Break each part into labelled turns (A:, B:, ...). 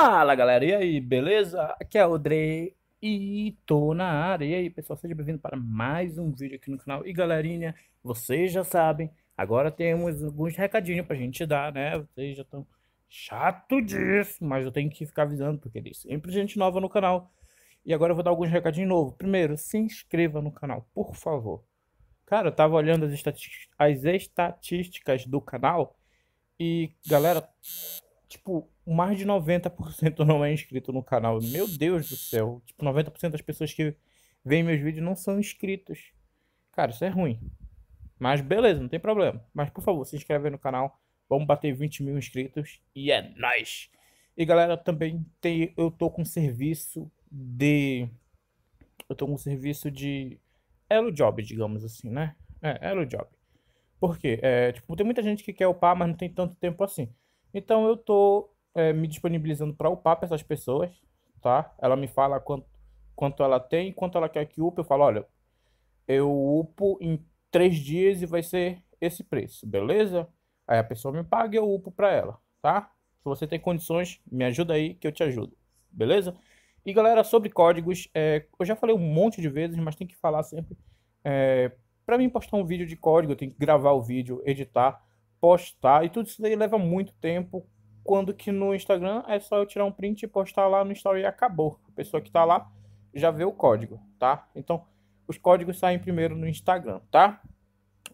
A: Fala galera, e aí, beleza? Aqui é o Dre e tô na área. E aí, pessoal, seja bem-vindo para mais um vídeo aqui no canal. E galerinha, vocês já sabem, agora temos alguns recadinhos pra gente dar, né? Vocês já estão chato disso, mas eu tenho que ficar avisando porque tem sempre gente nova no canal. E agora eu vou dar alguns recadinhos novos. Primeiro, se inscreva no canal, por favor. Cara, eu tava olhando as, as estatísticas do canal e, galera, tipo, mais de 90% não é inscrito no canal. Meu Deus do céu. Tipo, 90% das pessoas que veem meus vídeos não são inscritos. Cara, isso é ruim. Mas beleza, não tem problema. Mas por favor, se inscreve no canal. Vamos bater 20 mil inscritos. E é nóis! E galera, também tem, eu tô com serviço de. Eu tô com serviço de. Elo Job, digamos assim, né? É, Elo Job. Por quê? É, tipo, tem muita gente que quer upar, mas não tem tanto tempo assim. Então eu tô é, me disponibilizando para upar para essas pessoas, tá? Ela me fala quanto, quanto ela tem, quanto ela quer que upe. Eu falo, olha, eu upo em três dias e vai ser esse preço, beleza? Aí a pessoa me paga e eu upo para ela, tá? Se você tem condições, me ajuda aí que eu te ajudo, beleza? E galera, sobre códigos, é, eu já falei um monte de vezes, mas tem que falar sempre. É, para mim postar um vídeo de código, eu tenho que gravar o vídeo, editar, postar, e tudo isso daí leva muito tempo, quando que no Instagram é só eu tirar um print e postar lá no Story e acabou. A pessoa que está lá já vê o código, tá? Então, os códigos saem primeiro no Instagram, tá?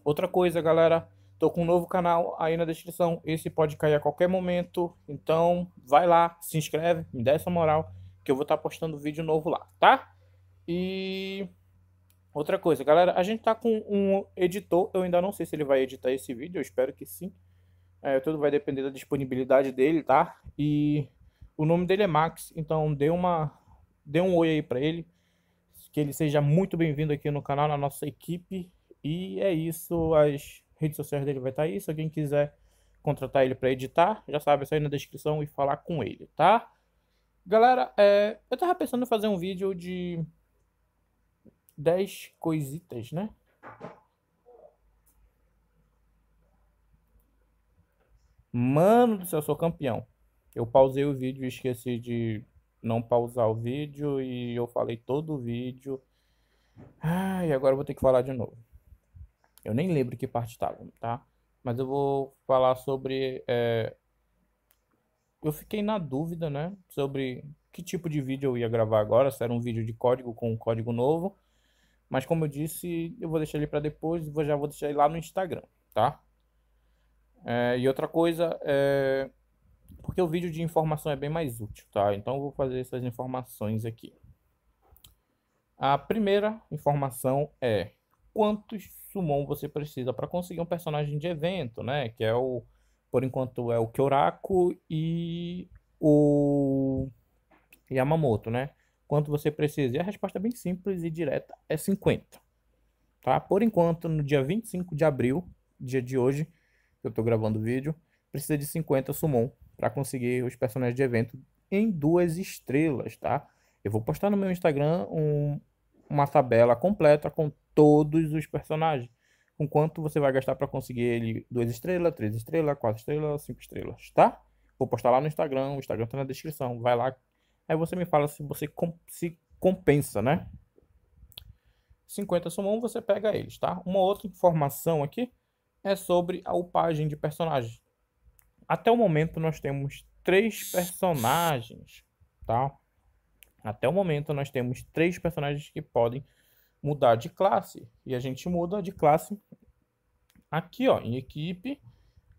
A: Outra coisa, galera, tô com um novo canal aí na descrição. Esse pode cair a qualquer momento. Então, vai lá, se inscreve, me dá essa moral que eu vou estar tá postando vídeo novo lá, tá? E outra coisa, galera, a gente tá com um editor, eu ainda não sei se ele vai editar esse vídeo, eu espero que sim. É, tudo vai depender da disponibilidade dele, tá? E o nome dele é Max, então dê uma dê um oi aí para ele, que ele seja muito bem-vindo aqui no canal, na nossa equipe. E é isso, as redes sociais dele vai estar tá aí, se alguém quiser contratar ele para editar, já sabe, é só na descrição e falar com ele, tá? Galera, é, eu tava pensando em fazer um vídeo de 10 coisitas, né? Mano do céu, eu sou campeão. Eu pausei o vídeo e esqueci de não pausar o vídeo e eu falei todo o vídeo. Ah, e agora eu vou ter que falar de novo. Eu nem lembro que parte estava, tá? Mas eu vou falar sobre. É... Eu fiquei na dúvida, né? Sobre que tipo de vídeo eu ia gravar agora. Se era um vídeo de código com um código novo. Mas como eu disse, eu vou deixar ele para depois. Eu já vou deixar ele lá no Instagram, tá? É, e outra coisa é porque o vídeo de informação é bem mais útil, tá? Então eu vou fazer essas informações aqui. A primeira informação é quantos summon você precisa para conseguir um personagem de evento, né? Que é o, por enquanto é o Kyoraku e o Yamamoto, né? Quanto você precisa? E a resposta é bem simples e direta, é 50. Tá? Por enquanto, no dia 25 de abril, dia de hoje, que eu estou gravando o vídeo, precisa de 50 summon para conseguir os personagens de evento em duas estrelas, tá? Eu vou postar no meu Instagram um, uma tabela completa com todos os personagens. Com quanto você vai gastar para conseguir ele 2 estrelas, 3 estrelas, 4 estrelas, 5 estrelas, tá? Vou postar lá no Instagram, o Instagram tá na descrição, vai lá. Aí você me fala se você comp se compensa, né? 50 somão, você pega eles, tá? Uma outra informação aqui é sobre a upagem de personagens. Até o momento nós temos três personagens, tá? Até o momento nós temos três personagens que podem mudar de classe. E a gente muda de classe aqui, ó, em equipe,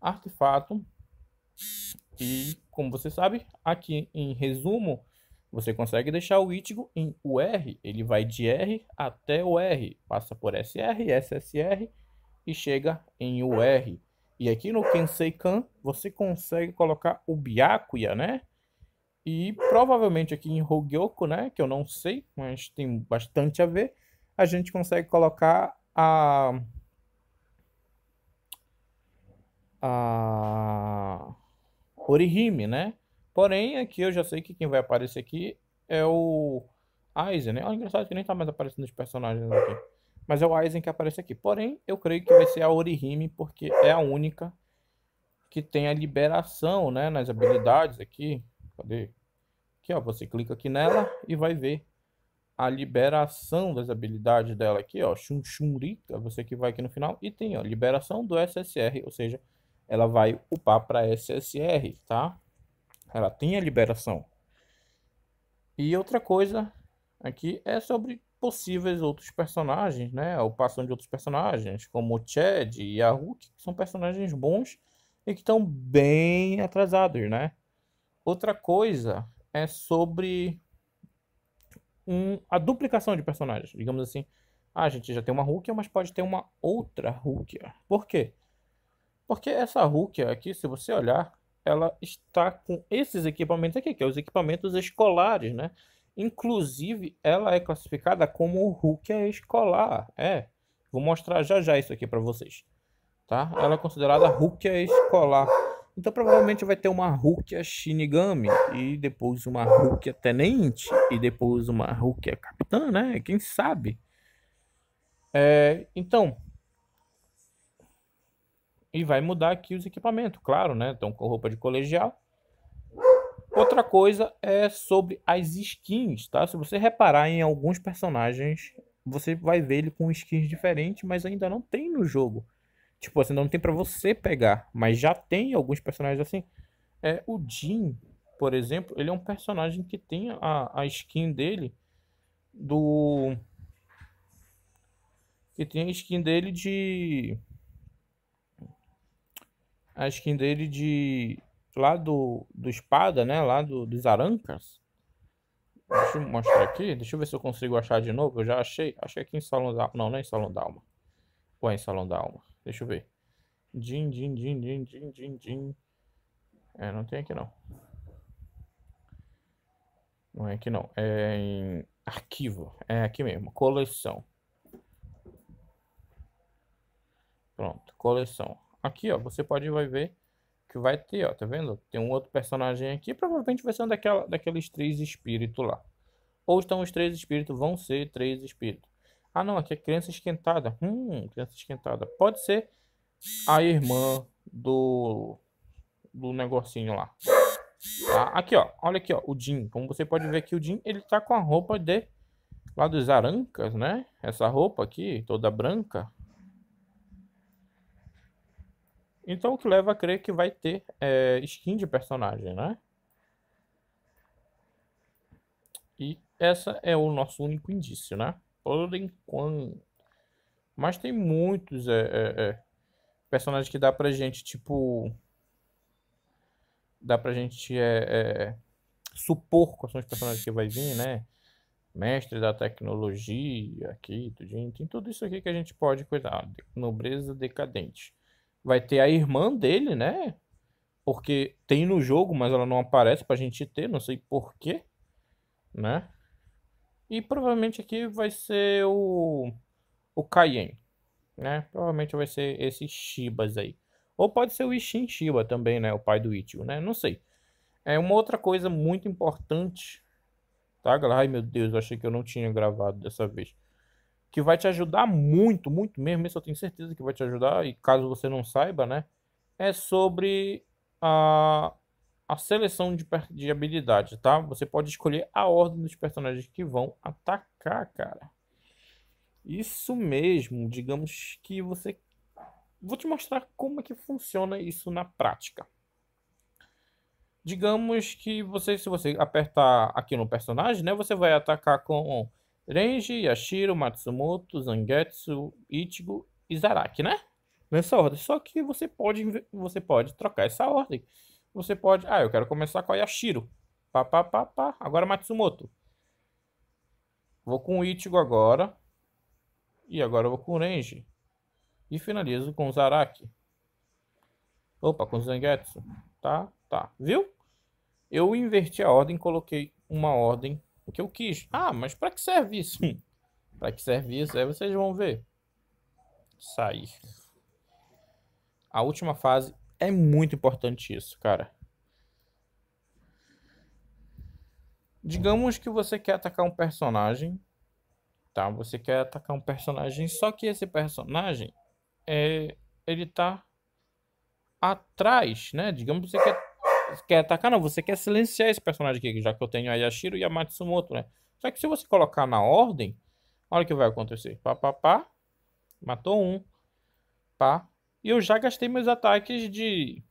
A: artefato. E, como você sabe, aqui em resumo, você consegue deixar o ítigo em UR. Ele vai de R até o R. Passa por SR, SSR, e chega em UR. E aqui no Kenseikan você consegue colocar o Byakuya, né? E provavelmente aqui em Hogyoku, né? Que eu não sei, mas tem bastante a ver. A gente consegue colocar a... A... Orihime, né? Porém, aqui eu já sei que quem vai aparecer aqui é o Aizen, né? Olha, engraçado que nem tá mais aparecendo os personagens aqui. Mas é o Aizen que aparece aqui. Porém, eu creio que vai ser a Orihime, porque é a única que tem a liberação, né? Nas habilidades aqui. Cadê? Aqui, ó. Você clica aqui nela e vai ver a liberação das habilidades dela aqui, ó. Shun Shunrika, você que vai aqui no final. E tem, ó, liberação do SSR, ou seja, ela vai upar para SSR, tá? Ela tem a liberação. E outra coisa aqui é sobre possíveis outros personagens, né? A ocupação de outros personagens, como o Chad e a Hulk, que são personagens bons e que estão bem atrasados, né? Outra coisa é sobre um, a duplicação de personagens, digamos assim. Ah, a gente já tem uma Hulk, mas pode ter uma outra Hulk. Por quê? Porque essa Hulk aqui, se você olhar, ela está com esses equipamentos aqui, que são é os equipamentos escolares, né? Inclusive, ela é classificada como Rukia escolar. É, vou mostrar já já isso aqui para vocês. Tá? Ela é considerada Rukia escolar. Então provavelmente vai ter uma Rukia Shinigami e depois uma Rukia Tenente e depois uma Rukia Capitã, né? Quem sabe? É, então, e vai mudar aqui os equipamentos, claro, né? Então com roupa de colegial. Outra coisa é sobre as skins, tá? Se você reparar em alguns personagens, você vai ver ele com skins diferentes, mas ainda não tem no jogo. Tipo assim, não tem para você pegar, mas já tem alguns personagens assim. É, o Jin, por exemplo, ele é um personagem que tem a, a skin dele do. Que tem a skin dele de. A skin dele de lá do, do Espada, né? Lá do, dos Arancas. Deixa eu mostrar aqui. Deixa eu ver se eu consigo achar de novo. Eu já achei. Achei aqui em Salão da Alma. Não, não é em Salão da Alma. Ou é em Salão da Alma? Deixa eu ver. Din, din, din, din, din, din, din. É, não tem aqui não. Não é aqui não. É em arquivo. É aqui mesmo. Coleção. Pronto, coleção. Aqui, ó, você pode vai ver que vai ter, ó, tá vendo? Tem um outro personagem aqui, provavelmente vai ser um daquela, daqueles três espíritos lá. Ou estão os três espíritos vão ser três espíritos. Ah não, aqui é criança esquentada. Hum, criança esquentada. Pode ser a irmã do, do negocinho lá. Tá? Aqui, ó. Olha aqui, ó. O Jim. Como você pode ver aqui, o Jim, ele tá com a roupa de... Lá dos arancas, né? Essa roupa aqui, toda branca. Então o que leva a crer que vai ter é, skin de personagem, né? E essa é o nosso único indício, né? Por enquanto. Mas tem muitos é, é, é, personagens que dá pra gente, tipo. Dá pra gente é, é, supor quais são os personagens que vai vir, né? mestre da tecnologia aqui, tudinho, tem tudo isso aqui que a gente pode cuidar. Nobreza decadente vai ter a irmã dele, né? Porque tem no jogo, mas ela não aparece pra gente ter, não sei porquê, né? E provavelmente aqui vai ser o, o Cayenne, né? Provavelmente vai ser esses Shibas aí. Ou pode ser o Ishin Shiba também, né? O pai do Ichigo, né? Não sei. É uma outra coisa muito importante, tá, galera? Ai, meu Deus, eu achei que eu não tinha gravado dessa vez que vai te ajudar muito, muito mesmo, isso eu tenho certeza que vai te ajudar, e caso você não saiba, né, é sobre a, a seleção de, de habilidade, tá? Você pode escolher a ordem dos personagens que vão atacar, cara. Isso mesmo, digamos que você... Vou te mostrar como é que funciona isso na prática. Digamos que você, se você apertar aqui no personagem, né, você vai atacar com Renji, Yashiro, Matsumoto, Zangetsu, Ichigo e Zarak, né? Nessa ordem. Só que você pode, você pode trocar essa ordem. Você pode... Ah, eu quero começar com a Yashiro. Pá, pá, pá, pá. Agora Matsumoto. Vou com o Ichigo agora. E agora eu vou com o Renji. E finalizo com o Zaraki. Opa, com o Zangetsu. Tá, tá. Viu? Eu inverti a ordem, coloquei uma ordem que eu quis. Ah, mas para que serve isso? Hum. para que serve isso? Aí vocês vão ver. Sair. A última fase é muito importante isso, cara. Digamos que você quer atacar um personagem, tá? Você quer atacar um personagem, só que esse personagem é ele tá atrás, né? Digamos que você quer quer atacar, não. Você quer silenciar esse personagem aqui, já que eu tenho a Yashiro e a Matsumoto, né? Só que se você colocar na ordem, olha o que vai acontecer. Pá, pá, pá. Matou um. Pá. E eu já gastei meus ataques de...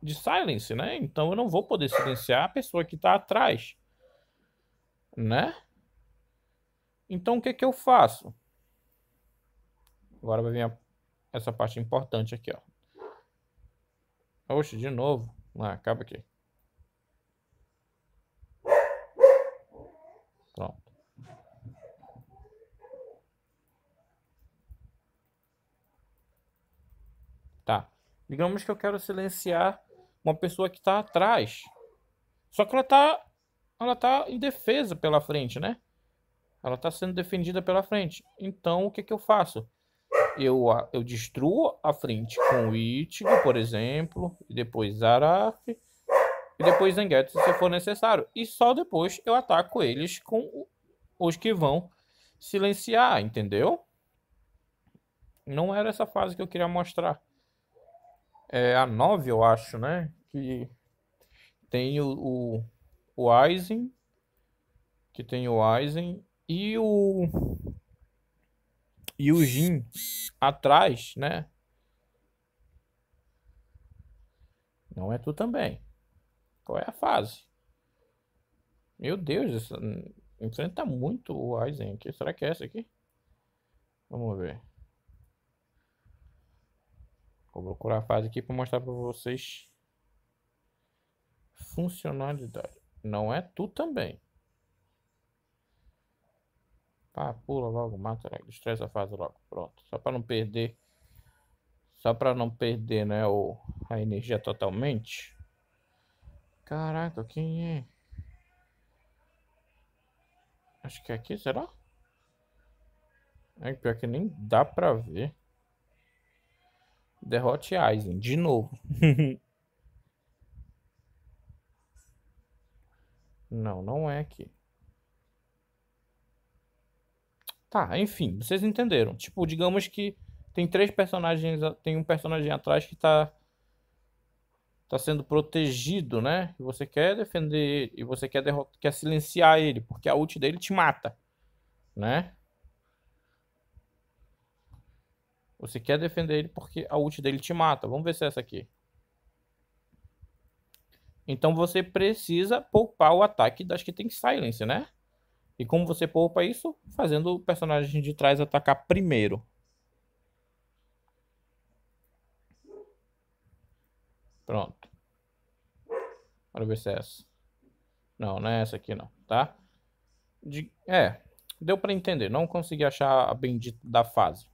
A: De silence, né? Então eu não vou poder silenciar a pessoa que tá atrás. Né? Então o que que eu faço? Agora vai vir a... essa parte importante aqui, ó. Oxe, de novo. Ah, acaba aqui. Pronto. Tá. Digamos que eu quero silenciar uma pessoa que está atrás. Só que ela está ela tá indefesa pela frente, né? Ela está sendo defendida pela frente. Então, o que, que eu faço? eu, eu destruo a frente com o Ichigo, por exemplo, e depois Zaraf, e depois Zangetsu, se for necessário. E só depois eu ataco eles com os que vão silenciar, entendeu? Não era essa fase que eu queria mostrar. É a 9, eu acho, né? Que tem o, o, o Aizen, que tem o Aizen, e o e o Jin atrás, né? Não é tu também. Qual é a fase? Meu Deus, isso... enfrenta muito o Aizen aqui. Será que é essa aqui? Vamos ver. Vou procurar a fase aqui para mostrar para vocês funcionalidade. Não é tu também pá, pula logo, mata logo, né? estressa, essa fase logo, pronto. Só para não perder, só para não perder, né, o, a energia totalmente. Caraca, quem é? Acho que é aqui, será? É pior que nem dá pra ver. Derrote Aizen, de novo. não, não é aqui. Tá, enfim, vocês entenderam. Tipo, digamos que tem três personagens, tem um personagem atrás que tá tá sendo protegido, né? E você quer defender e você quer derrotar, quer silenciar ele, porque a ult dele te mata, né? Você quer defender ele porque a ult dele te mata. Vamos ver se é essa aqui. Então você precisa poupar o ataque das que tem silence, né? E como você poupa isso? Fazendo o personagem de trás atacar primeiro. Pronto. Olha ver se é essa. Não, não é essa aqui não, tá? De... É, deu para entender. Não consegui achar a bendita da fase.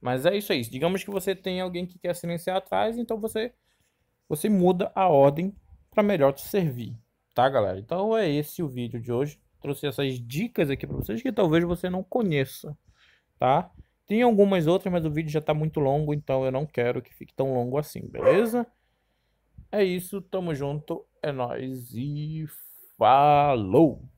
A: Mas é isso aí. Digamos que você tem alguém que quer silenciar atrás, então você, você muda a ordem para melhor te servir, tá galera? Então é esse o vídeo de hoje trouxe essas dicas aqui para vocês que talvez você não conheça, tá? Tem algumas outras, mas o vídeo já tá muito longo, então eu não quero que fique tão longo assim, beleza? É isso, tamo junto, é nóis e falou!